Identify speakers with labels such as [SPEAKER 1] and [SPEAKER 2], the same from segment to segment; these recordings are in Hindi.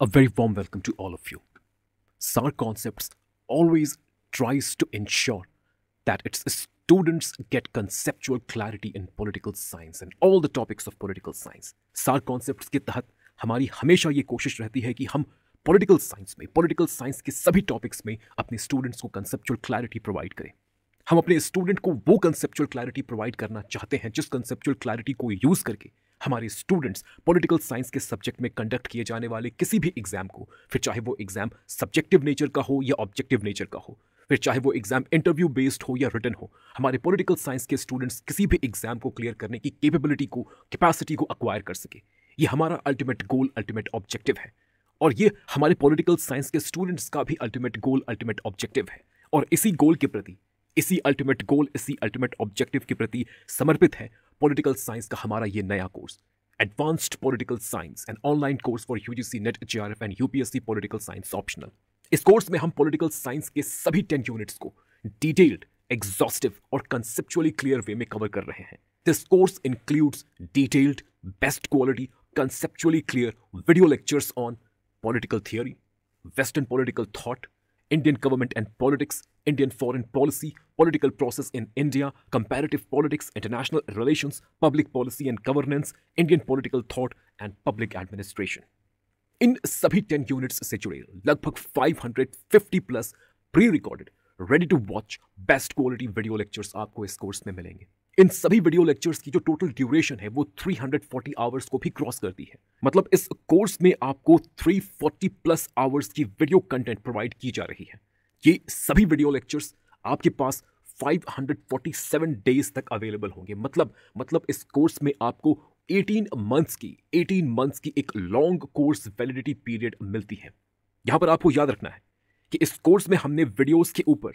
[SPEAKER 1] A very warm welcome to all of you. SAR Concepts always tries to ensure that its students get conceptual clarity in political science and all the topics of political science. SAR Concepts ke tahat hamari hamesha ye koshish rehti hai ki hum political science mein, political science ke sabhi topics mein apne students ko conceptual clarity provide kare. हम अपने स्टूडेंट को वो कंसेप्चुअल क्लैरिटी प्रोवाइड करना चाहते हैं जिस कंसेप्चुअल क्लैरिटी को यूज़ करके हमारे स्टूडेंट्स पॉलिटिकल साइंस के सब्जेक्ट में कंडक्ट किए जाने वाले किसी भी एग्जाम को फिर चाहे वो एग्जाम सब्जेक्टिव नेचर का हो या ऑब्जेक्टिव नेचर का हो फिर चाहे वो एग्जाम इंटरव्यू बेस्ड हो या रिटर्न हो हमारे पॉलिटिकल साइंस के स्टूडेंट्स किसी भी एग्जाम को क्लियर करने की कैपेबिलिटी को कैपेसिटी को अक्वायर कर सके ये हमारा अल्टीमेट गोल अल्टीमेट ऑब्जेक्टिव है और ये हमारे पॉलिटिकल साइंस के स्टूडेंट्स का भी अल्टीमेट गोल अल्टीमेट ऑब्जेक्टिव है और इसी गोल के प्रति इसी अल्टीमेट गोल इसी अल्टीमेट ऑब्जेक्टिव के प्रति समर्पित है पॉलिटिकल साइंस का हमारा ये नया course advanced political science and online course for UGC NET F and C political science optional इस कोर्स में हम पोलिटिकल साइंस के सभी टेन यूनिट्स को डिटेल्ड एग्जॉस्टिव और कंसेप्चुअली क्लियर वे में कवर कर रहे हैं this course includes detailed best quality conceptually clear video lectures on political theory western political thought Indian government and politics Indian foreign policy, political process in India, comparative politics, international relations, public policy and governance, Indian political thought, and public administration. इन सभी टेन यूनिट्स से जुड़े लगभग 550 plus pre recorded ready to watch best quality video lectures आपको इस कोर्स में मिलेंगे इन सभी वीडियो लेक्चर्स की जो टोटल ड्यूरेशन है वो 340 आवर्स को भी क्रॉस करती है मतलब इस कोर्स में आपको 340 प्लस आवर्स की वीडियो कंटेंट प्रोवाइड की जा रही है ये सभी वीडियो लेक्चर्स आपके पास 547 डेज तक अवेलेबल होंगे मतलब मतलब इस कोर्स में आपको 18 मंथ्स की 18 मंथ्स की एक लॉन्ग कोर्स वैलिडिटी पीरियड मिलती है यहाँ पर आपको याद रखना है कि इस कोर्स में हमने वीडियोस के ऊपर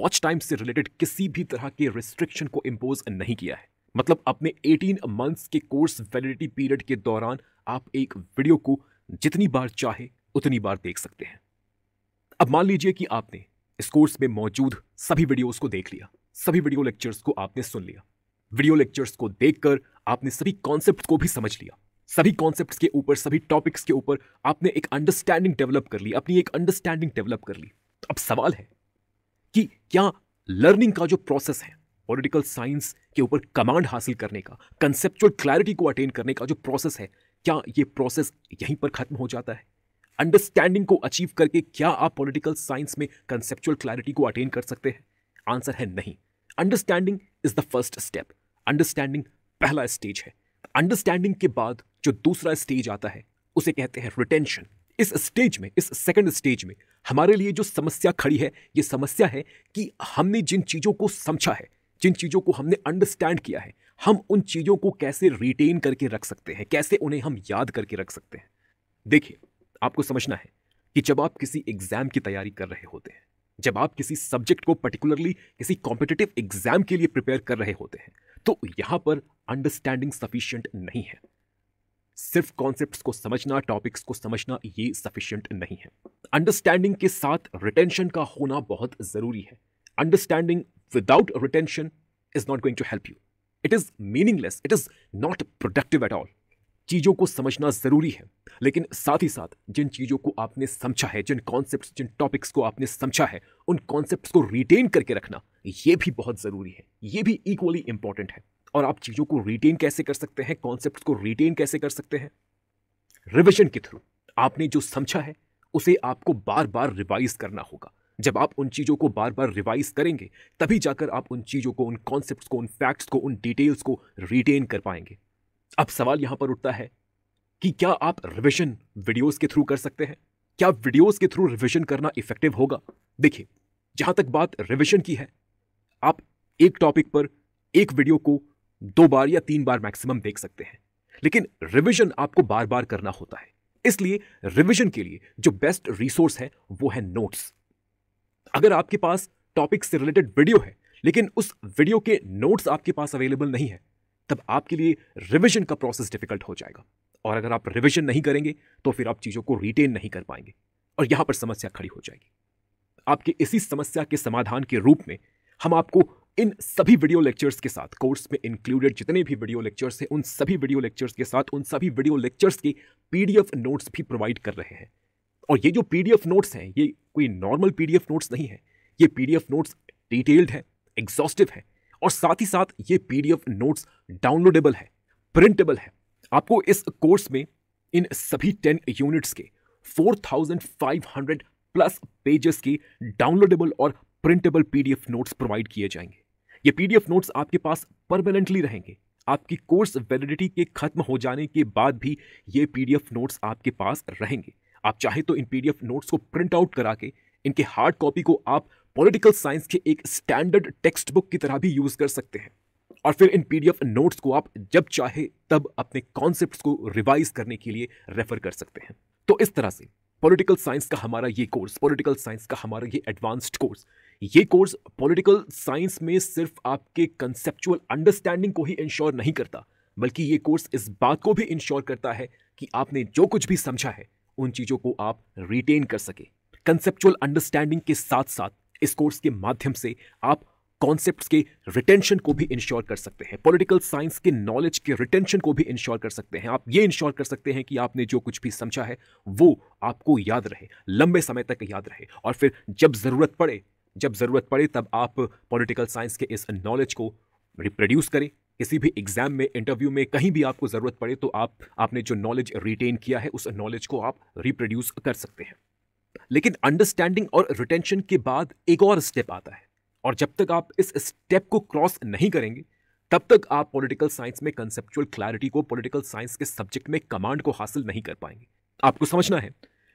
[SPEAKER 1] वॉच टाइम से रिलेटेड किसी भी तरह के रिस्ट्रिक्शन को इम्पोज नहीं किया है मतलब अपने 18 मंथ्स के कोर्स वैलिडिटी पीरियड के दौरान आप एक वीडियो को जितनी बार चाहे उतनी बार देख सकते हैं अब मान लीजिए कि आपने इस कोर्स में मौजूद सभी वीडियोस को देख लिया सभी वीडियो लेक्चर्स को आपने सुन लिया वीडियो लेक्चर्स को देखकर आपने सभी कॉन्सेप्ट को भी समझ लिया सभी कॉन्सेप्ट के ऊपर सभी टॉपिक्स के ऊपर आपने एक अंडरस्टैंडिंग डेवलप कर ली अपनी एक अंडरस्टैंडिंग डेवलप कर ली तो अब सवाल है कि क्या लर्निंग का जो प्रोसेस है पॉलिटिकल साइंस के ऊपर कमांड हासिल करने का कंसेप्चुअल क्लैरिटी को अटेन करने का जो प्रोसेस है क्या ये प्रोसेस यहीं पर खत्म हो जाता है अंडरस्टैंडिंग को अचीव करके क्या आप पॉलिटिकल साइंस में कंसेप्चुअल क्लैरिटी को अटेन कर सकते हैं आंसर है नहीं understanding is the first step understanding पहला स्टेज है अंडरस्टैंडिंग के बाद जो दूसरा स्टेज आता है उसे कहते हैं रिटेंशन इस स्टेज में इस सेकंड स्टेज में हमारे लिए जो समस्या खड़ी है ये समस्या है कि हमने जिन चीज़ों को समझा है जिन चीज़ों को हमने अंडरस्टैंड किया है हम उन चीज़ों को कैसे रिटेन करके रख सकते हैं कैसे उन्हें हम याद करके रख सकते हैं देखिए आपको समझना है कि जब आप किसी एग्जाम की तैयारी कर रहे होते हैं जब आप किसी सब्जेक्ट को पर्टिकुलरली किसी कॉम्पिटेटिव एग्जाम के लिए प्रिपेयर कर रहे होते हैं तो यहां पर अंडरस्टैंडिंग सफिशियंट नहीं है सिर्फ कॉन्सेप्ट्स को समझना टॉपिक्स को समझना ये सफिशियंट नहीं है अंडरस्टैंडिंग के साथ रिटेंशन का होना बहुत ज़रूरी है understanding without retention is not going to help you it is meaningless it is not productive at all चीज़ों को समझना ज़रूरी है लेकिन साथ ही साथ जिन चीज़ों को आपने समझा है जिन कॉन्सेप्ट जिन टॉपिक्स को आपने समझा है उन कॉन्सेप्ट को रिटेन करके रखना ये भी बहुत ज़रूरी है ये भी इक्वली इंपॉर्टेंट है और आप चीज़ों को रिटेन कैसे कर सकते हैं कॉन्सेप्ट को रिटेन कैसे कर सकते हैं रिविजन के थ्रू आपने जो समझा है उसे आपको बार बार रिवाइज करना होगा जब आप उन चीज़ों को बार बार रिवाइज करेंगे तभी जाकर आप उन चीज़ों को उन कॉन्सेप्ट को उन फैक्ट्स को उन डिटेल्स को रिटेन कर पाएंगे अब सवाल यहां पर उठता है कि क्या आप रिविजन वीडियोज के थ्रू कर सकते हैं क्या वीडियोज के थ्रू रिविजन करना इफेक्टिव होगा देखिए जहां तक बात रिविजन की है आप एक टॉपिक पर एक वीडियो को दो बार या तीन बार मैक्सिमम देख सकते हैं लेकिन रिविजन आपको बार बार करना होता है इसलिए रिविजन के लिए जो बेस्ट रिसोर्स है वो है नोट्स अगर आपके पास टॉपिक से रिलेटेड वीडियो है लेकिन उस वीडियो के नोट्स आपके पास अवेलेबल नहीं है तब आपके लिए रिविजन का प्रोसेस डिफिकल्ट हो जाएगा और अगर आप रिविजन नहीं करेंगे तो फिर आप चीज़ों को रिटेन नहीं कर पाएंगे और यहाँ पर समस्या खड़ी हो जाएगी आपके इसी समस्या के समाधान के रूप में हम आपको इन सभी वीडियो लेक्चर्स के साथ कोर्स में इंक्लूडेड जितने भी वीडियो लेक्चर्स हैं उन सभी वीडियो लेक्चर्स के साथ उन सभी वीडियो लेक्चर्स के पीडीएफ नोट्स भी प्रोवाइड कर रहे हैं और ये जो पीडीएफ नोट्स हैं ये कोई नॉर्मल पीडीएफ नोट्स नहीं है ये पीडीएफ नोट्स डिटेल्ड हैं एग्जॉस्टिव हैं और साथ ही साथ ये पीडीएफ नोट्स डाउनलोडेबल है प्रिंटेबल है आपको इस कोर्स में इन सभी टेन यूनिट्स के 4,500 प्लस पेजेस की डाउनलोडेबल और प्रिंटेबल पीडीएफ नोट्स प्रोवाइड किए जाएंगे ये पीडीएफ नोट्स आपके पास परमानेंटली रहेंगे आपकी कोर्स वैलिडिटी के खत्म हो जाने के बाद भी ये पीडीएफ नोट्स आपके पास रहेंगे आप चाहे तो इन पीडीएफ नोट्स को प्रिंट आउट करा के इनके हार्ड कॉपी को आप पॉलिटिकल साइंस के एक स्टैंडर्ड टेक्स्ट बुक की तरह भी यूज कर सकते हैं और फिर इन पीडीएफ नोट्स को आप जब चाहे तब अपने कॉन्सेप्ट को रिवाइज करने के लिए रेफर कर सकते हैं तो इस तरह से पॉलिटिकल साइंस का हमारा ये कोर्स पॉलिटिकल साइंस का हमारा ये एडवांस्ड कोर्स ये कोर्स पॉलिटिकल साइंस में सिर्फ आपके कंसेप्चुअल अंडरस्टैंडिंग को ही इंश्योर नहीं करता बल्कि ये कोर्स इस बात को भी इंश्योर करता है कि आपने जो कुछ भी समझा है उन चीज़ों को आप रिटेन कर सके कंसेप्चुअल अंडरस्टैंडिंग के साथ साथ इस कोर्स के माध्यम से आप कॉन्सेप्ट्स के रिटेंशन को भी इंश्योर कर सकते हैं पॉलिटिकल साइंस के नॉलेज के रिटेंशन को भी इंश्योर कर सकते हैं आप ये इंश्योर कर सकते हैं कि आपने जो कुछ भी समझा है वो आपको याद रहे लंबे समय तक याद रहे और फिर जब ज़रूरत पड़े जब ज़रूरत पड़े तब आप पॉलिटिकल साइंस के इस नॉलेज को रिप्रोड्यूस करें किसी भी एग्जाम में इंटरव्यू में कहीं भी आपको ज़रूरत पड़े तो आप आपने जो नॉलेज रिटेन किया है उस नॉलेज को आप रिप्रोड्यूस कर सकते हैं लेकिन अंडरस्टैंडिंग और रिटेंशन के बाद एक और स्टेप आता है और जब तक आप इस स्टेप को क्रॉस नहीं करेंगे तब तक आप पॉलिटिकल साइंस में कंसेप्चुअल क्लैरिटी को पॉलिटिकल साइंस के सब्जेक्ट में कमांड को हासिल नहीं कर पाएंगे आपको समझना है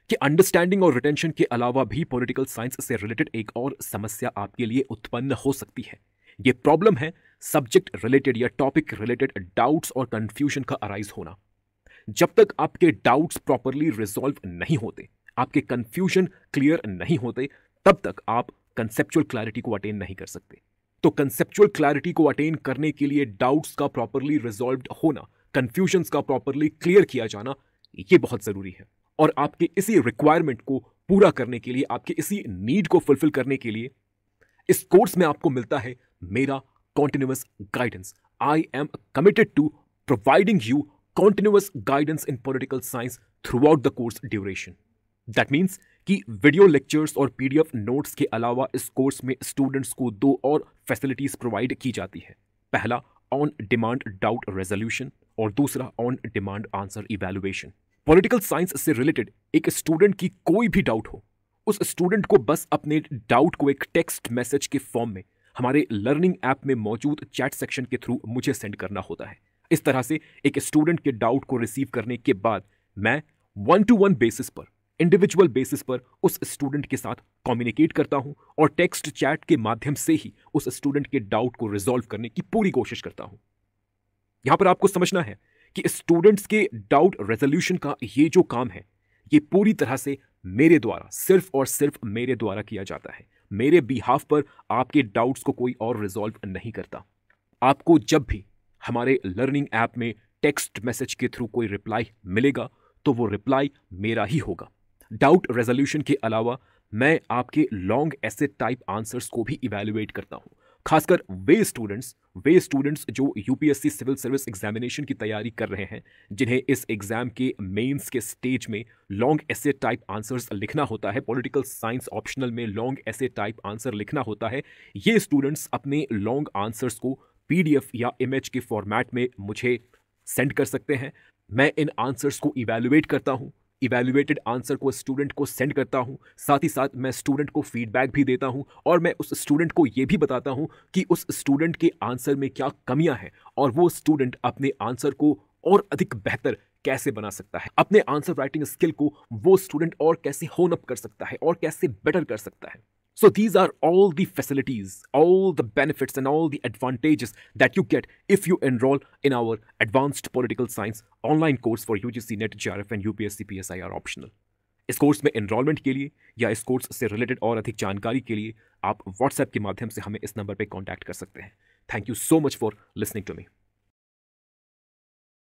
[SPEAKER 1] कि अंडरस्टैंडिंग और रिटेंशन के अलावा भी पॉलिटिकल साइंस से रिलेटेड एक और समस्या आपके लिए उत्पन्न हो सकती है ये प्रॉब्लम है सब्जेक्ट रिलेटेड या टॉपिक रिलेटेड डाउट्स और कंफ्यूजन का अराइज होना जब तक आपके डाउट्स प्रॉपरली रिजॉल्व नहीं होते आपके कंफ्यूजन क्लियर नहीं होते तब तक आप कंसेप्चुअल क्लैरिटी को अटेन नहीं कर सकते तो कंसेप्चुअल क्लैरिटी को अटेन करने के लिए डाउट्स का प्रॉपरली रिजॉल्व होना कंफ्यूजन्स का प्रॉपरली क्लियर किया जाना ये बहुत ज़रूरी है और आपके इसी रिक्वायरमेंट को पूरा करने के लिए आपके इसी नीड को फुलफिल करने के लिए इस कोर्स में आपको मिलता है मेरा continuous guidance I am committed to providing you continuous guidance in political science throughout the course duration that means कि वीडियो लेक्चर्स और पीडीएफ नोट्स के अलावा इस कोर्स में स्टूडेंट्स को दो और फैसिलिटीज प्रोवाइड की जाती है पहला ऑन डिमांड डाउट रेजोल्यूशन और दूसरा on demand answer evaluation political science से रिलेटेड एक स्टूडेंट की कोई भी डाउट हो उस स्टूडेंट को बस अपने डाउट को एक टेक्स्ट मैसेज के फॉर्म में हमारे लर्निंग ऐप में मौजूद चैट सेक्शन के थ्रू मुझे सेंड करना होता है इस तरह से एक स्टूडेंट के डाउट को रिसीव करने के बाद मैं वन टू वन बेसिस पर इंडिविजुअल बेसिस पर उस स्टूडेंट के साथ कम्युनिकेट करता हूँ और टेक्स्ट चैट के माध्यम से ही उस स्टूडेंट के डाउट को रिजोल्व करने की पूरी कोशिश करता हूँ यहाँ पर आपको समझना है कि स्टूडेंट्स के डाउट रेजोल्यूशन का ये जो काम है ये पूरी तरह से मेरे द्वारा सिर्फ और सिर्फ मेरे द्वारा किया जाता है मेरे बिहाफ पर आपके डाउट्स को कोई और रिजॉल्व नहीं करता आपको जब भी हमारे लर्निंग ऐप में टेक्स्ट मैसेज के थ्रू कोई रिप्लाई मिलेगा तो वो रिप्लाई मेरा ही होगा डाउट रेजोल्यूशन के अलावा मैं आपके लॉन्ग ऐसे टाइप आंसर्स को भी इवेल्युएट करता हूँ खासकर वे स्टूडेंट्स वे स्टूडेंट्स जो यूपीएससी सिविल सर्विस एग्जामिनेशन की तैयारी कर रहे हैं जिन्हें इस एग्ज़ाम के मेंस के स्टेज में लॉन्ग एसे टाइप आंसर्स लिखना होता है पॉलिटिकल साइंस ऑप्शनल में लॉन्ग एसे टाइप आंसर लिखना होता है ये स्टूडेंट्स अपने लॉन्ग आंसर्स को पी या इमेज के फॉर्मेट में मुझे सेंड कर सकते हैं मैं इन आंसर्स को इवेलुएट करता हूँ इवेल्युएटेड आंसर को स्टूडेंट को सेंड करता हूँ साथ ही साथ मैं स्टूडेंट को फीडबैक भी देता हूँ और मैं उस स्टूडेंट को ये भी बताता हूँ कि उस स्टूडेंट के आंसर में क्या कमियाँ हैं और वो स्टूडेंट अपने आंसर को और अधिक बेहतर कैसे बना सकता है अपने आंसर राइटिंग स्किल को वो स्टूडेंट और कैसे होन अप कर सकता है और कैसे बेटर कर सकता है So these are all the facilities, all the benefits and all the advantages that you get if you enroll in our Advanced Political Science online course for UGC NET, GRF and UPSC PSI are optional. इस कोर्स में एनरोलमेंट के लिए या इस कोर्स से रिलेटेड और अधिक जानकारी के लिए आप व्हाट्सएप के माध्यम से हमें इस नंबर पर कॉन्टैक्ट कर सकते हैं thank you so much for listening to me